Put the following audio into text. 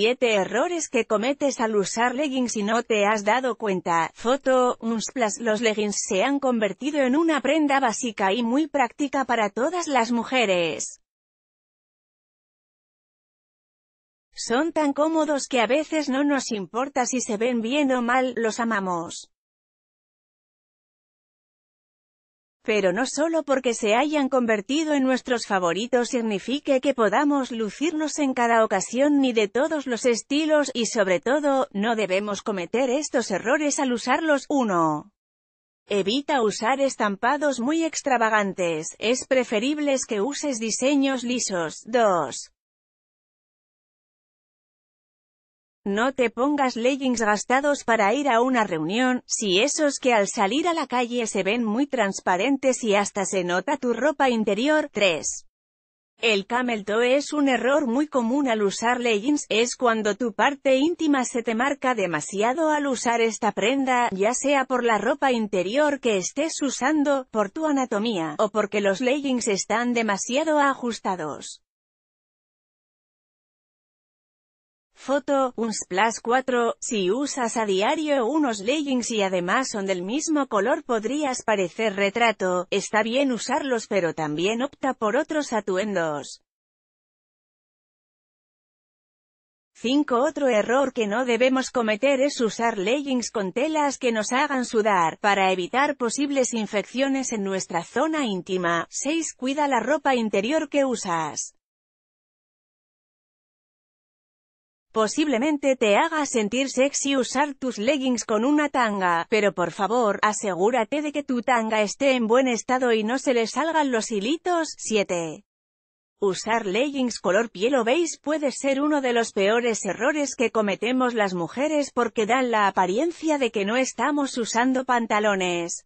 7 errores que cometes al usar leggings y no te has dado cuenta. Foto, Unsplash Los leggings se han convertido en una prenda básica y muy práctica para todas las mujeres. Son tan cómodos que a veces no nos importa si se ven bien o mal, los amamos. Pero no solo porque se hayan convertido en nuestros favoritos signifique que podamos lucirnos en cada ocasión ni de todos los estilos y sobre todo, no debemos cometer estos errores al usarlos. 1. Evita usar estampados muy extravagantes, es preferible que uses diseños lisos. 2. No te pongas leggings gastados para ir a una reunión, si esos que al salir a la calle se ven muy transparentes y hasta se nota tu ropa interior. 3. El camel toe es un error muy común al usar leggings, es cuando tu parte íntima se te marca demasiado al usar esta prenda, ya sea por la ropa interior que estés usando, por tu anatomía, o porque los leggings están demasiado ajustados. un Splash 4, si usas a diario unos leggings y además son del mismo color podrías parecer retrato, está bien usarlos pero también opta por otros atuendos. 5. Otro error que no debemos cometer es usar leggings con telas que nos hagan sudar, para evitar posibles infecciones en nuestra zona íntima. 6. Cuida la ropa interior que usas. Posiblemente te haga sentir sexy usar tus leggings con una tanga, pero por favor, asegúrate de que tu tanga esté en buen estado y no se le salgan los hilitos. 7. Usar leggings color piel o beige puede ser uno de los peores errores que cometemos las mujeres porque dan la apariencia de que no estamos usando pantalones.